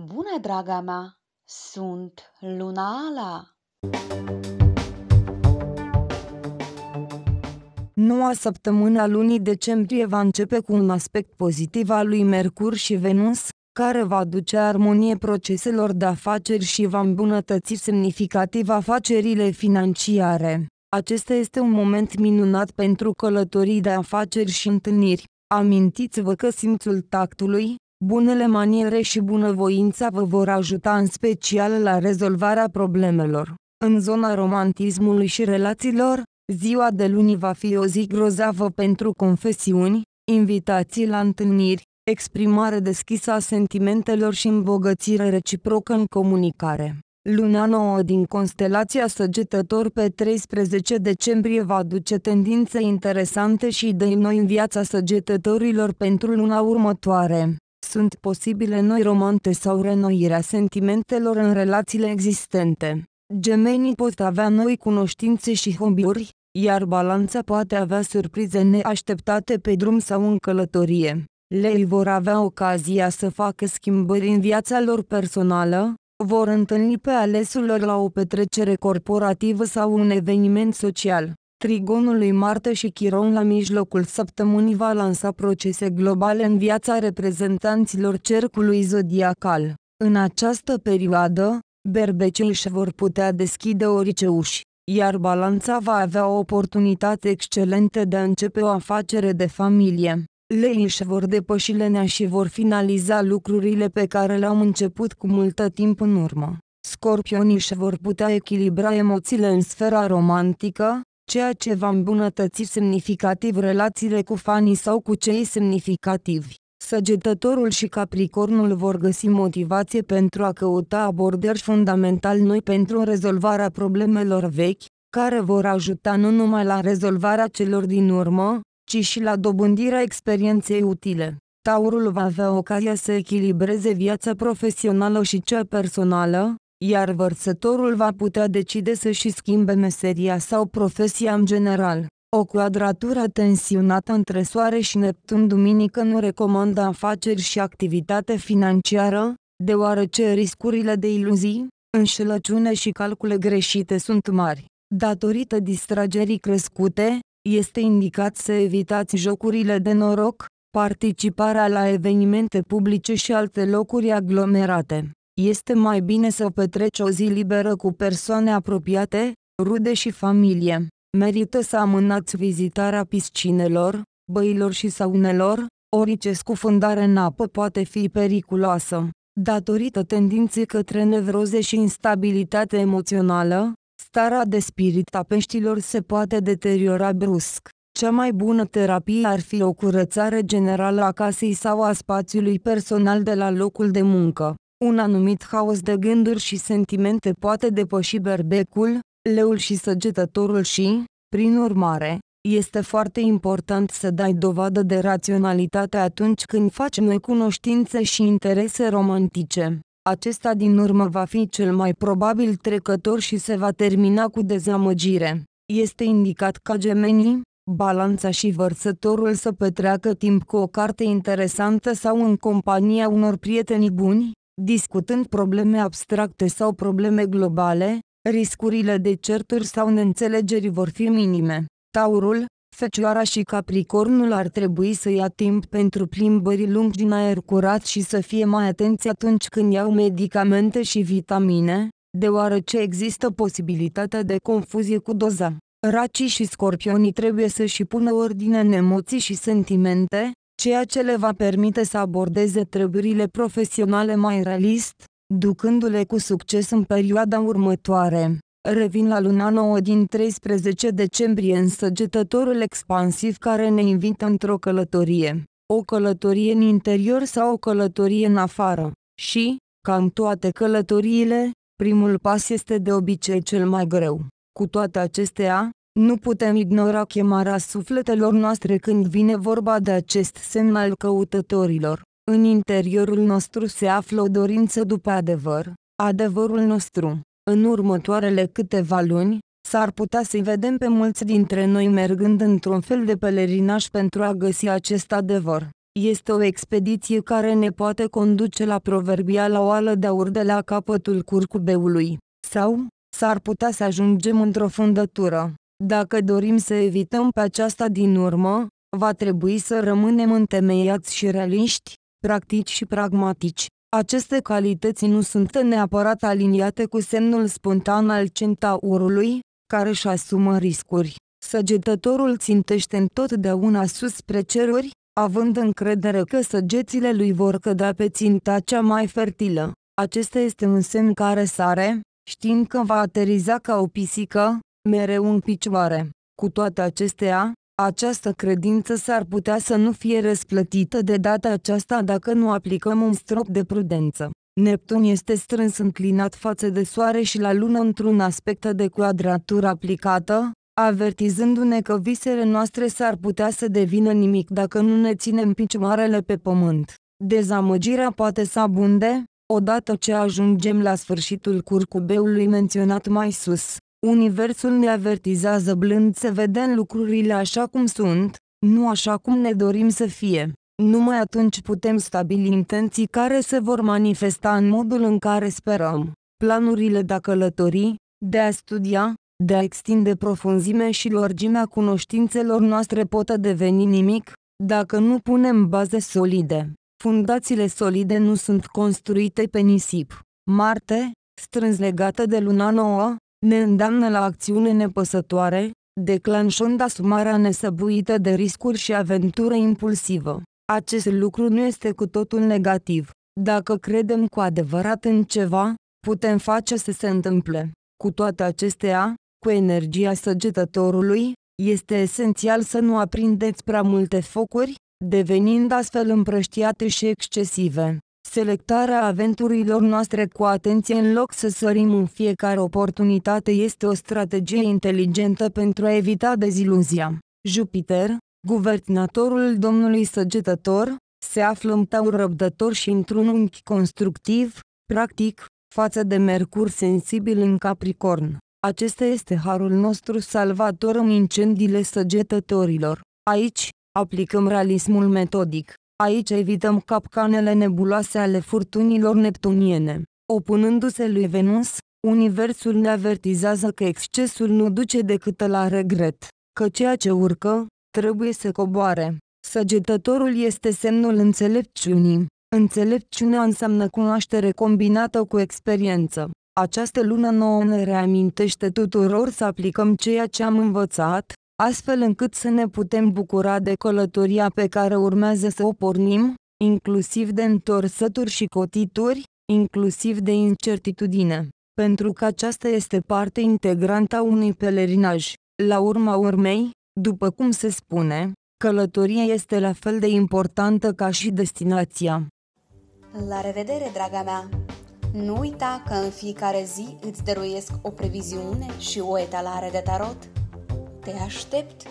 Bună, draga mea! Sunt Luna Ala! Noua săptămână a lunii decembrie va începe cu un aspect pozitiv al lui Mercur și Venus, care va aduce armonie proceselor de afaceri și va îmbunătăți semnificativ afacerile financiare. Acesta este un moment minunat pentru călătorii de afaceri și întâlniri. Amintiți-vă că simțul tactului, Bunele maniere și bunăvoința vă vor ajuta în special la rezolvarea problemelor. În zona romantismului și relațiilor, ziua de luni va fi o zi grozavă pentru confesiuni, invitații la întâlniri, exprimare deschisă a sentimentelor și îmbogățire reciprocă în comunicare. Luna nouă din constelația Săgetător pe 13 decembrie va aduce tendințe interesante și idei noi în viața săgetătorilor pentru luna următoare. Sunt posibile noi romante sau renoirea sentimentelor în relațiile existente. Gemenii pot avea noi cunoștințe și hobby-uri, iar balanța poate avea surprize neașteptate pe drum sau în călătorie. Lei vor avea ocazia să facă schimbări în viața lor personală, vor întâlni pe alesul lor la o petrecere corporativă sau un eveniment social. Trigonul lui Marte și Chiron la mijlocul săptămânii va lansa procese globale în viața reprezentanților cercului zodiacal. În această perioadă, berbecii își vor putea deschide orice uși, iar balanța va avea o oportunitate excelentă de a începe o afacere de familie. Lei își vor depăși lenea și vor finaliza lucrurile pe care le-au început cu multă timp în urmă. Scorpionii își vor putea echilibra emoțiile în sfera romantică, ceea ce va îmbunătăți semnificativ relațiile cu fanii sau cu cei semnificativi. Săgetătorul și Capricornul vor găsi motivație pentru a căuta abordări fundamental noi pentru rezolvarea problemelor vechi, care vor ajuta nu numai la rezolvarea celor din urmă, ci și la dobândirea experienței utile. Taurul va avea ocazia să echilibreze viața profesională și cea personală, iar vărsătorul va putea decide să-și schimbe meseria sau profesia în general. O quadratură tensionată între Soare și Neptun duminică nu recomandă afaceri și activitate financiară, deoarece riscurile de iluzii, înșelăciune și calcule greșite sunt mari. Datorită distragerii crescute, este indicat să evitați jocurile de noroc, participarea la evenimente publice și alte locuri aglomerate. Este mai bine să petreci o zi liberă cu persoane apropiate, rude și familie. Merită să amânați vizitarea piscinelor, băilor și saunelor, orice scufundare în apă poate fi periculoasă. Datorită tendinței către nevroze și instabilitate emoțională, starea de spirit a peștilor se poate deteriora brusc. Cea mai bună terapie ar fi o curățare generală a casei sau a spațiului personal de la locul de muncă. Un anumit haos de gânduri și sentimente poate depăși berbecul, leul și săgetătorul și, prin urmare, este foarte important să dai dovadă de raționalitate atunci când faci noi cunoștințe și interese romantice. Acesta din urmă va fi cel mai probabil trecător și se va termina cu dezamăgire. Este indicat ca gemenii, balanța și vărsătorul să petreacă timp cu o carte interesantă sau în compania unor prieteni buni, discutând probleme abstracte sau probleme globale, riscurile de certuri sau neînțelegeri vor fi minime. Taurul, Fecioara și Capricornul ar trebui să ia timp pentru plimbări lungi în aer curat și să fie mai atenți atunci când iau medicamente și vitamine, deoarece există posibilitatea de confuzie cu doza. Racii și scorpionii trebuie să-și pună ordine în emoții și sentimente, ceea ce le va permite să abordeze treburile profesionale mai realist, ducându-le cu succes în perioada următoare. Revin la luna 9 din 13 decembrie în săgetătorul expansiv care ne invită într-o călătorie, o călătorie în interior sau o călătorie în afară. Și, ca în toate călătoriile, primul pas este de obicei cel mai greu. Cu toate acestea, nu putem ignora chemarea sufletelor noastre când vine vorba de acest semn al căutătorilor. În interiorul nostru se află o dorință după adevăr, adevărul nostru. În următoarele câteva luni, s-ar putea să-i vedem pe mulți dintre noi mergând într-un fel de pelerinaj pentru a găsi acest adevăr. Este o expediție care ne poate conduce la proverbiala oală de aur de la capătul curcubeului. Sau, s-ar putea să ajungem într-o fundătură, dacă dorim să evităm pe aceasta din urmă, va trebui să rămânem întemeiați și realiști, practici și pragmatici. Aceste calități nu sunt neapărat aliniate cu semnul spontan al centaurului, care își asumă riscuri. Săgetătorul țintește întotdeauna sus spre ceruri, având încredere că săgețile lui vor cădea pe ținta cea mai fertilă. Acesta este un semn care sare, știind că va ateriza ca o pisică, mereu în picioare. Cu toate acestea, această credință s-ar putea să nu fie răsplătită de data aceasta dacă nu aplicăm un strop de prudență. Neptun este strâns înclinat față de Soare și la Lună într-un aspect de quadratură aplicată, avertizându-ne că visele noastre s-ar putea să devină nimic dacă nu ne ținem picioarele pe pământ. Dezamăgirea poate să abunde, odată ce ajungem la sfârșitul curcubeului menționat mai sus. Universul ne avertizează blând să vedem lucrurile așa cum sunt, nu așa cum ne dorim să fie. Numai atunci putem stabili intenții care se vor manifesta în modul în care sperăm. Planurile de a călători, de a studia, de a extinde profunzime și lărgimea cunoștințelor noastre pot deveni nimic, dacă nu punem baze solide. Fundațiile solide nu sunt construite pe nisip. Marte, strâns legată de luna nouă, ne îndeamnă la acțiune nepăsătoare, declanșând asumarea nesăbuită de riscuri și aventură impulsivă. Acest lucru nu este cu totul negativ. Dacă credem cu adevărat în ceva, putem face să se întâmple. Cu toate acestea, cu energia săgetătorului, este esențial să nu aprindeți prea multe focuri, devenind astfel împrăștiate și excesive. Selectarea aventurilor noastre cu atenție în loc să sărim în fiecare oportunitate este o strategie inteligentă pentru a evita deziluzia. Jupiter, guvernatorul domnului săgetător, se află în taur răbdător și într-un unchi constructiv, practic, față de Mercur sensibil în Capricorn. Acesta este harul nostru salvator în incendiile săgetătorilor. Aici, aplicăm realismul metodic. Aici evităm capcanele nebuloase ale furtunilor neptuniene. Opunându-se lui Venus, Universul ne avertizează că excesul nu duce decât la regret, că ceea ce urcă, trebuie să coboare. Săgetătorul este semnul înțelepciunii. Înțelepciunea înseamnă cunoaștere combinată cu experiență. Această lună nouă ne reamintește tuturor să aplicăm ceea ce am învățat, astfel încât să ne putem bucura de călătoria pe care urmează să o pornim, inclusiv de întorsături și cotituri, inclusiv de incertitudine, pentru că aceasta este parte integrantă a unui pelerinaj. La urma urmei, după cum se spune, călătoria este la fel de importantă ca și destinația. La revedere, draga mea! Nu uita că în fiecare zi îți dăruiesc o previziune și o etalare de tarot der stirbt.